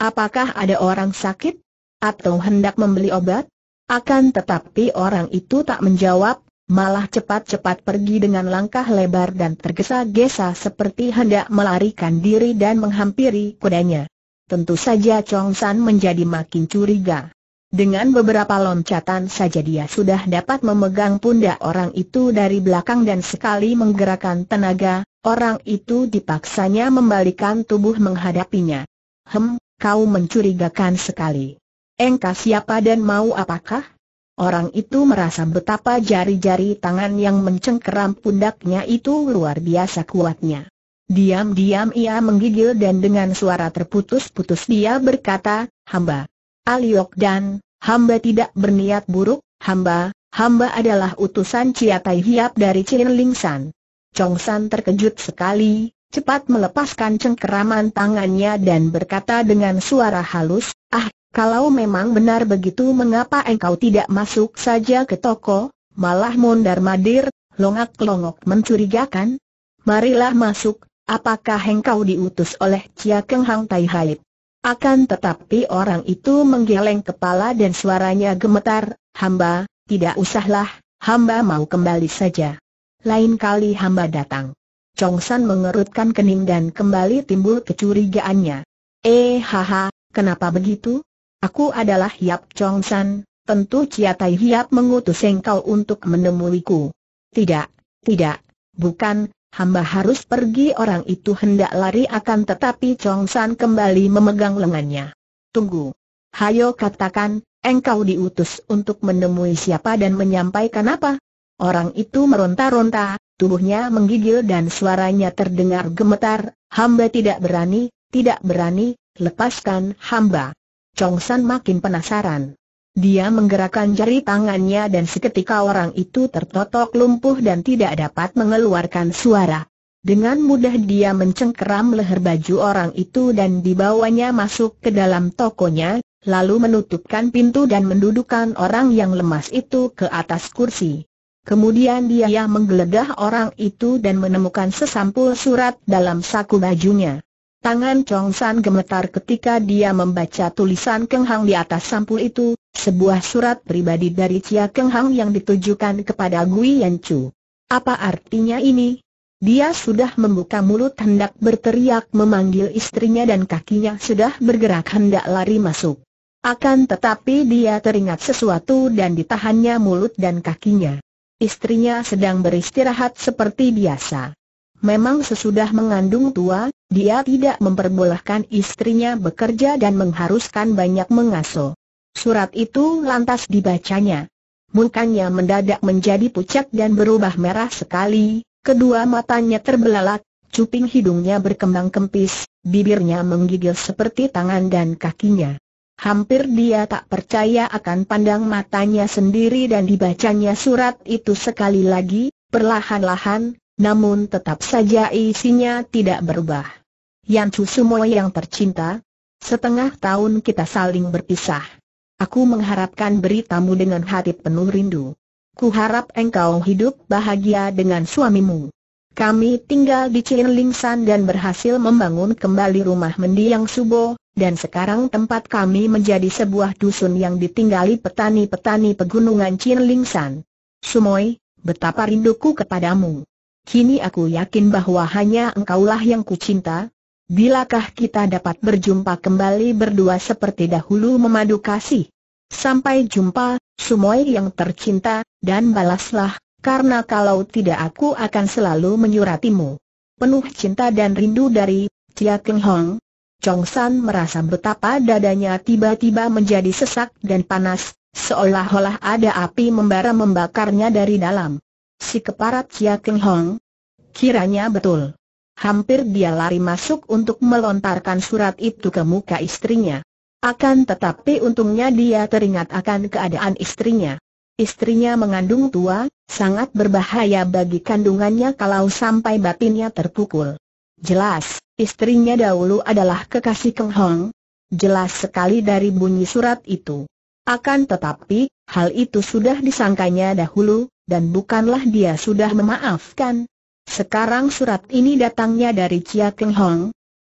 Apakah ada orang sakit? Atau hendak membeli obat? Akan tetapi orang itu tak menjawab, malah cepat-cepat pergi dengan langkah lebar dan tergesa-gesa seperti hendak melarikan diri dan menghampiri kudanya. Tentu saja Chong San menjadi makin curiga. Dengan beberapa loncatan saja dia sudah dapat memegang pundak orang itu dari belakang dan sekali menggerakkan tenaga, Orang itu dipaksanya membalikan tubuh menghadapinya. Hem, kau mencurigakan sekali. Engkau siapa dan mau apakah? Orang itu merasa betapa jari-jari tangan yang mencengkeram pundaknya itu luar biasa kuatnya. Diam-diam ia menggigil dan dengan suara terputus-putus dia berkata, hamba, Aliok dan, hamba tidak berniat buruk, hamba, hamba adalah utusan Ciatai Hiap dari Cilin Lingsan. Chong San terkejut sekali, cepat melepaskan cengkeraman tangannya dan berkata dengan suara halus, Ah, kalau memang benar begitu mengapa engkau tidak masuk saja ke toko, malah mondar madir, longak-longok mencurigakan? Marilah masuk, apakah engkau diutus oleh Chia Keng Hang Tai Haib? Akan tetapi orang itu menggeleng kepala dan suaranya gemetar, hamba, tidak usahlah, hamba mau kembali saja lain kali hamba datang. Chong San mengerutkan kening dan kembali timbul kecurigaannya. Eh haha, kenapa begitu? Aku adalah Yap Chong San, tentu Chia Tai Hiap mengutus engkau untuk menemuiku. Tidak, tidak, bukan, hamba harus pergi orang itu hendak lari akan tetapi Chong San kembali memegang lengannya. Tunggu. Hayo katakan, engkau diutus untuk menemui siapa dan menyampaikan apa? Orang itu meronta-ronta, tubuhnya menggigil dan suaranya terdengar gemetar, hamba tidak berani, tidak berani, lepaskan hamba. Chong San makin penasaran. Dia menggerakkan jari tangannya dan seketika orang itu tertotok lumpuh dan tidak dapat mengeluarkan suara. Dengan mudah dia mencengkeram leher baju orang itu dan dibawanya masuk ke dalam tokonya, lalu menutupkan pintu dan mendudukan orang yang lemas itu ke atas kursi. Kemudian dia menggeledah orang itu dan menemukan sesampul surat dalam saku bajunya. Tangan Chong San gemetar ketika dia membaca tulisan Keng Hang di atas sampul itu, sebuah surat pribadi dari Cia Keng Hang yang ditujukan kepada Gui Yan Chu. Apa artinya ini? Dia sudah membuka mulut hendak berteriak memanggil istrinya dan kakinya sudah bergerak hendak lari masuk. Akan tetapi dia teringat sesuatu dan ditahannya mulut dan kakinya istrinya sedang beristirahat seperti biasa. Memang sesudah mengandung tua, dia tidak memperbolehkan istrinya bekerja dan mengharuskan banyak mengasuh. Surat itu lantas dibacanya. Mukanya mendadak menjadi pucat dan berubah merah sekali, kedua matanya terbelalak, cuping hidungnya berkembang kempis, bibirnya menggigil seperti tangan dan kakinya. Hampir dia tak percaya akan pandang matanya sendiri dan dibacanya surat itu sekali lagi, perlahan-lahan, namun tetap saja isinya tidak berubah. Yang Sumo yang tercinta, setengah tahun kita saling berpisah. Aku mengharapkan beritamu dengan hati penuh rindu. Kuharap engkau hidup bahagia dengan suamimu. Kami tinggal di Cien Lingsan dan berhasil membangun kembali rumah mendiang Subo, dan sekarang tempat kami menjadi sebuah dusun yang ditinggali petani-petani pegunungan Cien Lingsan. Sumoy, betapa rinduku kepadamu. Kini aku yakin bahwa hanya engkaulah yang kucinta. Bilakah kita dapat berjumpa kembali berdua seperti dahulu memadu kasih? Sampai jumpa, Sumoy yang tercinta, dan balaslah karena kalau tidak aku akan selalu menyuratimu. Penuh cinta dan rindu dari Cia Keng Hong. Chong San merasa betapa dadanya tiba-tiba menjadi sesak dan panas, seolah-olah ada api membara membakarnya dari dalam. Si keparat Cia Keng Hong. Kiranya betul. Hampir dia lari masuk untuk melontarkan surat itu ke muka istrinya. Akan tetapi untungnya dia teringat akan keadaan istrinya. Istrinya mengandung tua, sangat berbahaya bagi kandungannya kalau sampai batinnya terpukul. Jelas, istrinya dahulu adalah kekasih Keng Hong. Jelas sekali dari bunyi surat itu. Akan tetapi, hal itu sudah disangkanya dahulu, dan bukanlah dia sudah memaafkan. Sekarang surat ini datangnya dari Chia Keng Hong.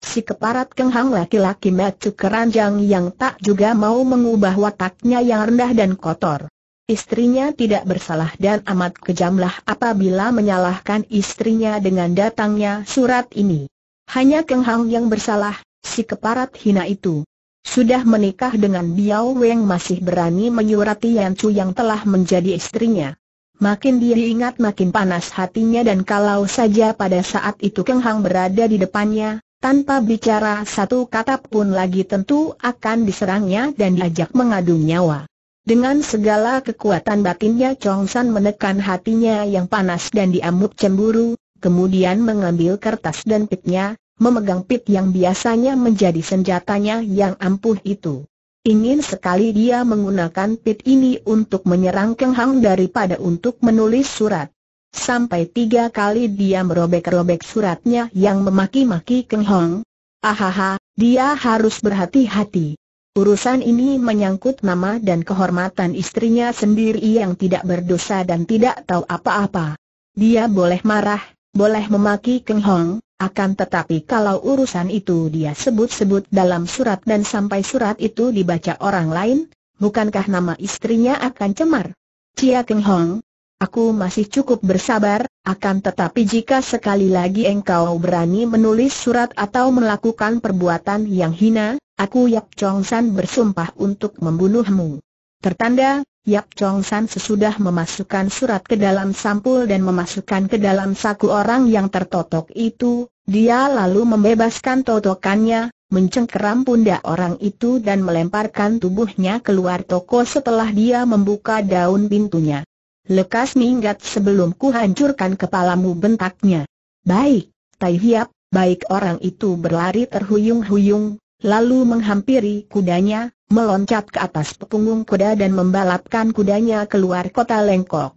Si keparat Keng Hong laki-laki macu keranjang yang tak juga mau mengubah wataknya yang rendah dan kotor. Istrinya tidak bersalah dan amat kejamlah apabila menyalahkan istrinya dengan datangnya surat ini. Hanya Keng Hang yang bersalah, si keparat hina itu. Sudah menikah dengan Biao Weng masih berani menyurati Yan Chu yang telah menjadi istrinya. Makin dia diingat makin panas hatinya dan kalau saja pada saat itu Keng Hang berada di depannya, tanpa bicara satu kata pun lagi tentu akan diserangnya dan diajak mengadu nyawa. Dengan segala kekuatan batinnya Chong San menekan hatinya yang panas dan diamuk cemburu, kemudian mengambil kertas dan pitnya, memegang pit yang biasanya menjadi senjatanya yang ampuh itu. Ingin sekali dia menggunakan pit ini untuk menyerang Keng Hang daripada untuk menulis surat. Sampai tiga kali dia merobek-robek suratnya yang memaki-maki Keng Hong. Ahaha, dia harus berhati-hati. Urusan ini menyangkut nama dan kehormatan istrinya sendiri yang tidak berdosa dan tidak tahu apa-apa. Dia boleh marah, boleh memaki Keng Hong, akan tetapi kalau urusan itu dia sebut-sebut dalam surat dan sampai surat itu dibaca orang lain, bukankah nama istrinya akan cemar? Cia Keng Hong, Aku masih cukup bersabar, akan tetapi jika sekali lagi engkau berani menulis surat atau melakukan perbuatan yang hina, aku Yap Chong San bersumpah untuk membunuhmu. Tertanda, Yap Chong San sesudah memasukkan surat ke dalam sampul dan memasukkan ke dalam saku orang yang tertotok itu, dia lalu membebaskan totokannya, mencengkeram pundak orang itu dan melemparkan tubuhnya keluar toko setelah dia membuka daun pintunya. Lekas minggat sebelum ku hancurkan kepalamu bentaknya. Baik, Tai Hiap, baik orang itu berlari terhuyung-huyung, lalu menghampiri kudanya, meloncat ke atas punggung kuda dan membalapkan kudanya keluar kota Lengkok.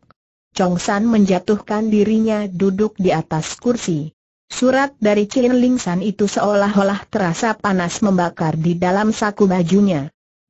Chong San menjatuhkan dirinya duduk di atas kursi. Surat dari Chin Ling San itu seolah-olah terasa panas membakar di dalam saku bajunya.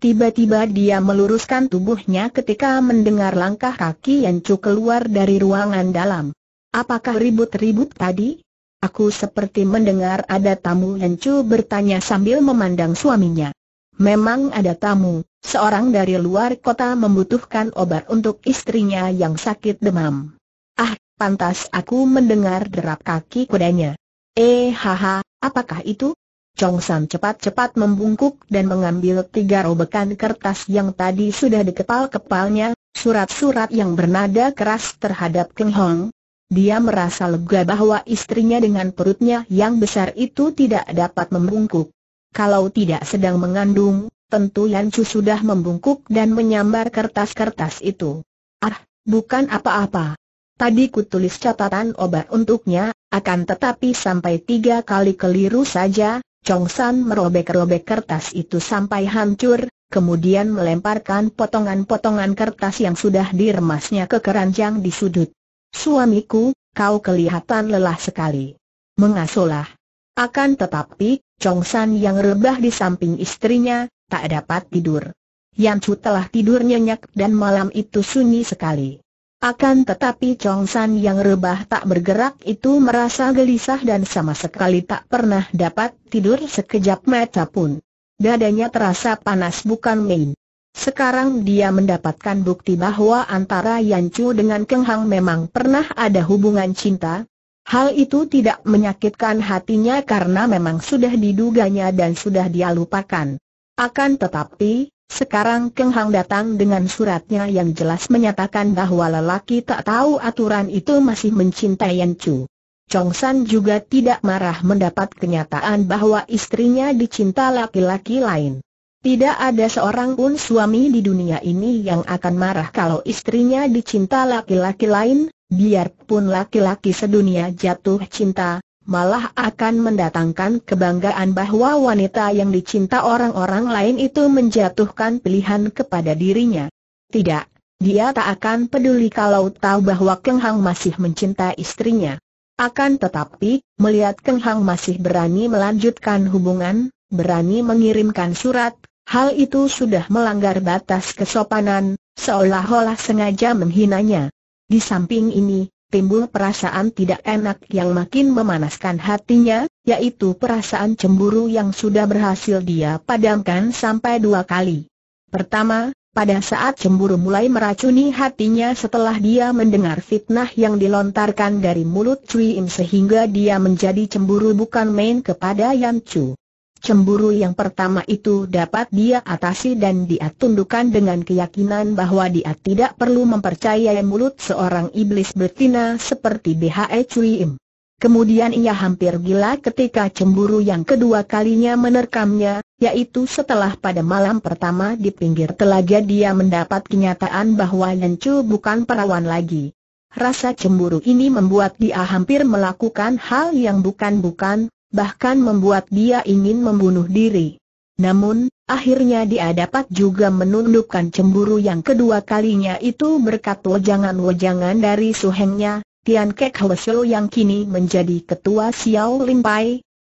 Tiba-tiba dia meluruskan tubuhnya ketika mendengar langkah kaki yang cu keluar dari ruangan dalam. Apakah ribut-ribut tadi? Aku seperti mendengar ada tamu yang cu bertanya sambil memandang suaminya. Memang ada tamu, seorang dari luar kota membutuhkan obat untuk istrinya yang sakit demam. Ah, pantas aku mendengar derap kaki kudanya. Eh haha, apakah itu? Chong San cepat-cepat membungkuk dan mengambil tiga robekan kertas yang tadi sudah dikepal-kepalnya, surat-surat yang bernada keras terhadap Keng Hong. Dia merasa lega bahwa istrinya dengan perutnya yang besar itu tidak dapat membungkuk. Kalau tidak sedang mengandung, tentu Yan Chu sudah membungkuk dan menyambar kertas-kertas itu. Ah, bukan apa-apa. Tadi kutulis catatan obat untuknya, akan tetapi sampai tiga kali keliru saja, Chong San merobek-robek kertas itu sampai hancur, kemudian melemparkan potongan-potongan kertas yang sudah diremasnya ke keranjang di sudut. Suamiku, kau kelihatan lelah sekali. Mengasuhlah. Akan tetapi, Chong San yang rebah di samping istrinya, tak dapat tidur. Yan Chu telah tidur nyenyak dan malam itu sunyi sekali. Akan tetapi Chong San yang rebah tak bergerak itu merasa gelisah dan sama sekali tak pernah dapat tidur sekejap mata pun. Dadanya terasa panas bukan main. Sekarang dia mendapatkan bukti bahwa antara Yan Chu dengan Keng Hang memang pernah ada hubungan cinta. Hal itu tidak menyakitkan hatinya karena memang sudah diduganya dan sudah dia lupakan. Akan tetapi, sekarang Keng Hang datang dengan suratnya yang jelas menyatakan bahwa lelaki tak tahu aturan itu masih mencintai Yan Chu. Chong San juga tidak marah mendapat kenyataan bahwa istrinya dicinta laki-laki lain. Tidak ada seorang pun suami di dunia ini yang akan marah kalau istrinya dicinta laki-laki lain, biarpun laki-laki sedunia jatuh cinta, malah akan mendatangkan kebanggaan bahwa wanita yang dicinta orang-orang lain itu menjatuhkan pilihan kepada dirinya. Tidak, dia tak akan peduli kalau tahu bahwa Keng Hang masih mencinta istrinya. Akan tetapi, melihat Keng Hang masih berani melanjutkan hubungan, berani mengirimkan surat, hal itu sudah melanggar batas kesopanan, seolah-olah sengaja menghinanya. Di samping ini, timbul perasaan tidak enak yang makin memanaskan hatinya, yaitu perasaan cemburu yang sudah berhasil dia padamkan sampai dua kali. Pertama, pada saat cemburu mulai meracuni hatinya setelah dia mendengar fitnah yang dilontarkan dari mulut Cui Im sehingga dia menjadi cemburu bukan main kepada Yan Chu. Cemburu yang pertama itu dapat dia atasi dan dia tundukkan dengan keyakinan bahwa dia tidak perlu mempercayai mulut seorang iblis betina seperti BHE Cui Im. Kemudian ia hampir gila ketika cemburu yang kedua kalinya menerkamnya, yaitu setelah pada malam pertama di pinggir telaga dia mendapat kenyataan bahwa Chu bukan perawan lagi. Rasa cemburu ini membuat dia hampir melakukan hal yang bukan-bukan, bahkan membuat dia ingin membunuh diri. Namun, akhirnya dia dapat juga menundukkan cemburu yang kedua kalinya itu berkat wejangan-wejangan dari suhengnya, Tian Kek Hwesyo yang kini menjadi ketua Xiao Lin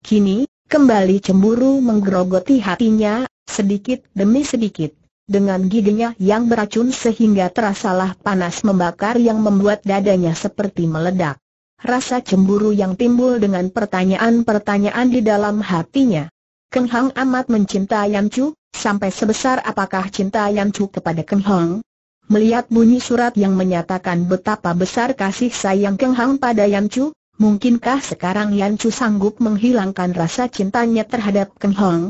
Kini, kembali cemburu menggerogoti hatinya, sedikit demi sedikit. Dengan giginya yang beracun sehingga terasalah panas membakar yang membuat dadanya seperti meledak rasa cemburu yang timbul dengan pertanyaan-pertanyaan di dalam hatinya. Keng Hang amat mencintai Yan Chu, sampai sebesar apakah cinta Yan Chu kepada Keng Hang? Melihat bunyi surat yang menyatakan betapa besar kasih sayang Keng Hang pada Yan Chu, mungkinkah sekarang Yan Chu sanggup menghilangkan rasa cintanya terhadap Keng Hang?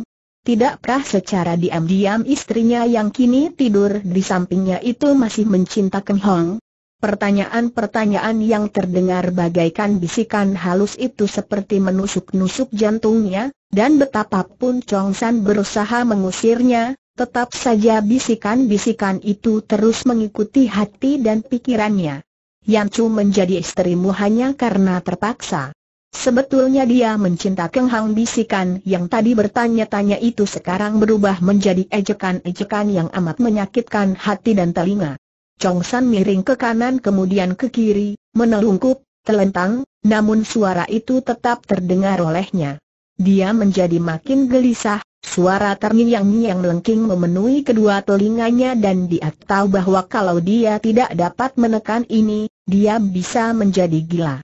Tidakkah secara diam-diam istrinya yang kini tidur di sampingnya itu masih mencinta Keng Hong? Pertanyaan-pertanyaan yang terdengar bagaikan bisikan halus itu seperti menusuk-nusuk jantungnya, dan betapapun Chong San berusaha mengusirnya, tetap saja bisikan-bisikan itu terus mengikuti hati dan pikirannya. Yan Chu menjadi istrimu hanya karena terpaksa. Sebetulnya dia mencinta Keng Hang bisikan yang tadi bertanya-tanya itu sekarang berubah menjadi ejekan-ejekan yang amat menyakitkan hati dan telinga. Chong San miring ke kanan kemudian ke kiri, menelungkup, telentang, namun suara itu tetap terdengar olehnya. Dia menjadi makin gelisah, suara terngiang-ngiang melengking memenuhi kedua telinganya dan dia tahu bahwa kalau dia tidak dapat menekan ini, dia bisa menjadi gila.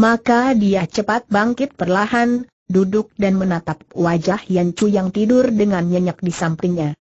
Maka dia cepat bangkit perlahan, duduk dan menatap wajah Yan Chu yang tidur dengan nyenyak di sampingnya.